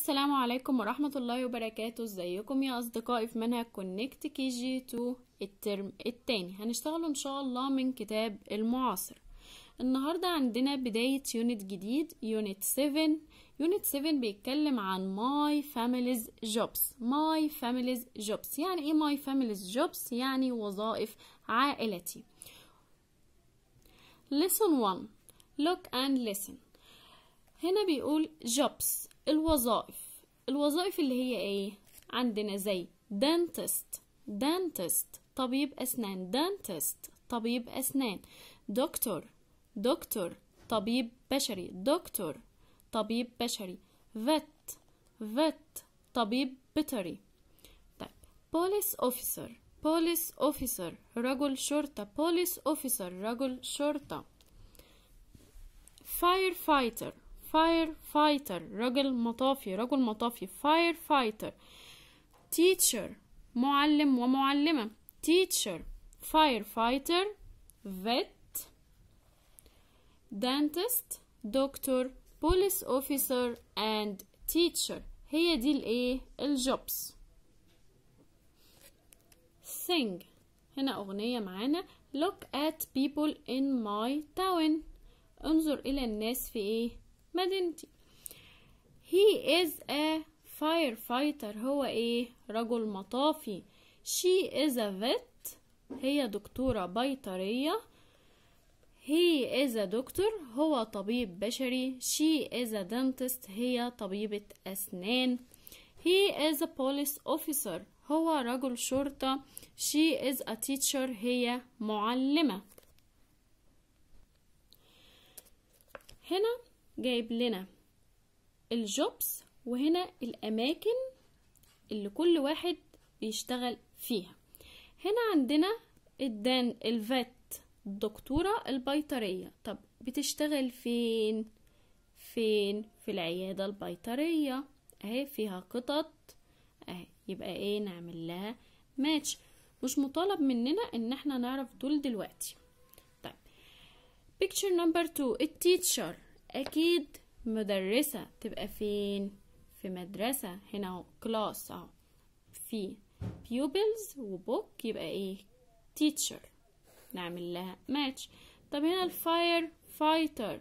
السلام عليكم ورحمة الله وبركاته ازيكم يا اصدقائي في منهج كونكت كي جي تو الترم التاني هنشتغل ان شاء الله من كتاب المعاصر النهاردة عندنا بداية يونت جديد يونت 7 يونت 7 بيتكلم عن ماي فاميليز جوبس ماي فاميليز جوبس يعني ايه ماي فاميليز جوبس يعني وظائف عائلتي ليسون 1 لوك اند listen هنا بيقول جوبس الوظائف الوظائف اللي هي ايه عندنا زي dentist dentist طبيب أسنان dentist طبيب أسنان دكتور دكتور طبيب بشري دكتور طبيب بشري vet vet طبيب بيطري طيب police officer police officer رجل شرطة police officer رجل شرطة firefighter فاير فايتر رجل مطافي رجل مطافي فاير فايتر تيتشر معلم ومعلمة teacher firefighter vet dentist دكتور police officer and teacher هي دي الايه الجوبس sing هنا اغنية معانا look at people in my town انظر الى الناس في ايه مدينتي he is a firefighter هو ايه رجل مطافي she is a vet هي دكتورة بيطرية he is a doctor هو طبيب بشري she is a dentist هي طبيبة أسنان he is a police officer هو رجل شرطة she is a teacher هي معلمة هنا جايب لنا الجوبس وهنا الأماكن اللي كل واحد بيشتغل فيها هنا عندنا الدان الفات الدكتورة البيطرية طب بتشتغل فين فين في العيادة البيطرية اهي فيها قطط اهي يبقى ايه نعمل لها ماتش مش مطالب مننا ان احنا نعرف دول دلوقتي طيب picture number two التيتشر أكيد مدرسة تبقى فين في مدرسة هنا اهو كلاس اهو في pupils وبوك يبقى ايه teacher نعمل لها match طب هنا الفاير فايتر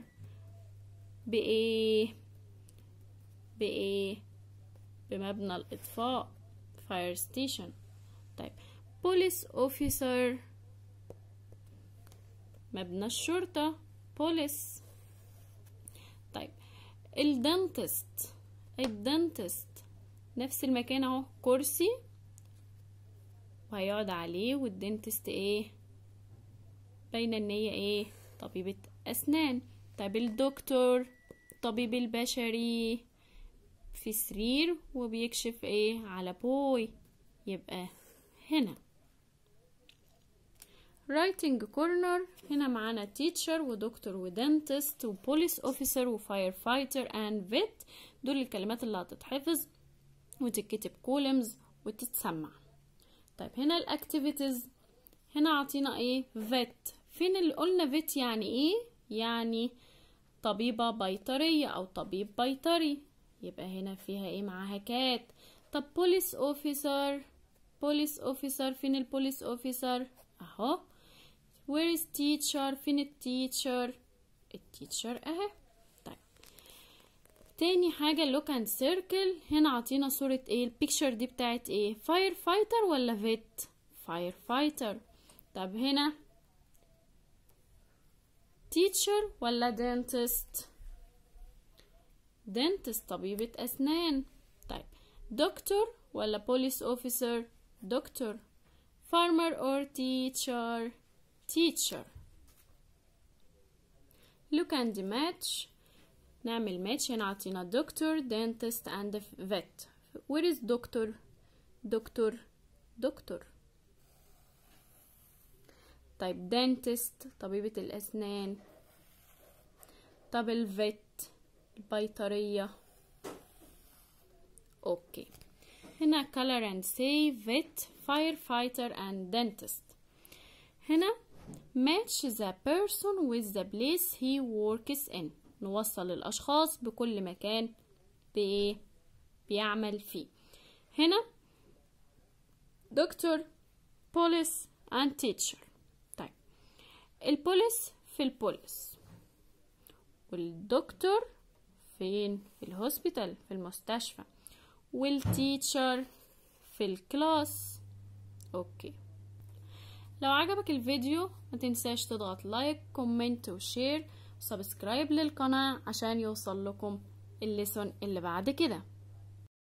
بإيه بإيه بمبنى الإطفاء فاير ستيشن طيب بوليس أوفيسر مبنى الشرطة بوليس طيب الدنتست الدنتست نفس المكان اهو كرسي وهيقعد عليه والدنتست ايه باينه ان هي ايه طبيبه اسنان طيب الدكتور الطبيب البشري في سرير وبيكشف ايه على بوي يبقى هنا رايتنج كورنر هنا معانا تيتشر ودكتور ودنتست وبوليس اوفيسر وفاير فايتر اند فيت دول الكلمات اللي هتتحفظ وتتكتب كولمز وتتسمع طيب هنا الاكتيفيتيز هنا عطينا ايه فيت فين اللي قلنا فيت يعني ايه يعني طبيبة بيطرية او طبيب بيطري يبقى هنا فيها ايه معاها كات طب بوليس اوفيسر بوليس اوفيسر فين البوليس اوفيسر اهو where is teacher فين التيتشر التيتشر اهي طيب تاني حاجة look and circle هنا عطينا صورة ايه البيكتشر دي بتاعت ايه firefighter ولا vet firefighter طب هنا teacher ولا dentist dentist طبيبة أسنان طيب doctor ولا police officer دكتور farmer or teacher teacher look and match نعمل match هنا عطينا doctor dentist and vet where is doctor doctor doctor طيب dentist طبيبة الأسنان طب الفيت البيطرية اوكي هنا color and say vet firefighter and dentist هنا match the person with the place he works in نوصل الأشخاص بكل مكان بإيه بيعمل فيه هنا دكتور بوليس and teacher طيب البوليس في البوليس والدكتور فين في الهوسبيتال في المستشفى والتيتشر في الكلاس اوكي لو عجبك الفيديو ما تنساش تضغط لايك كومنت وشير وسبسكرايب للقناة عشان يوصل لكم الليسون اللي بعد كده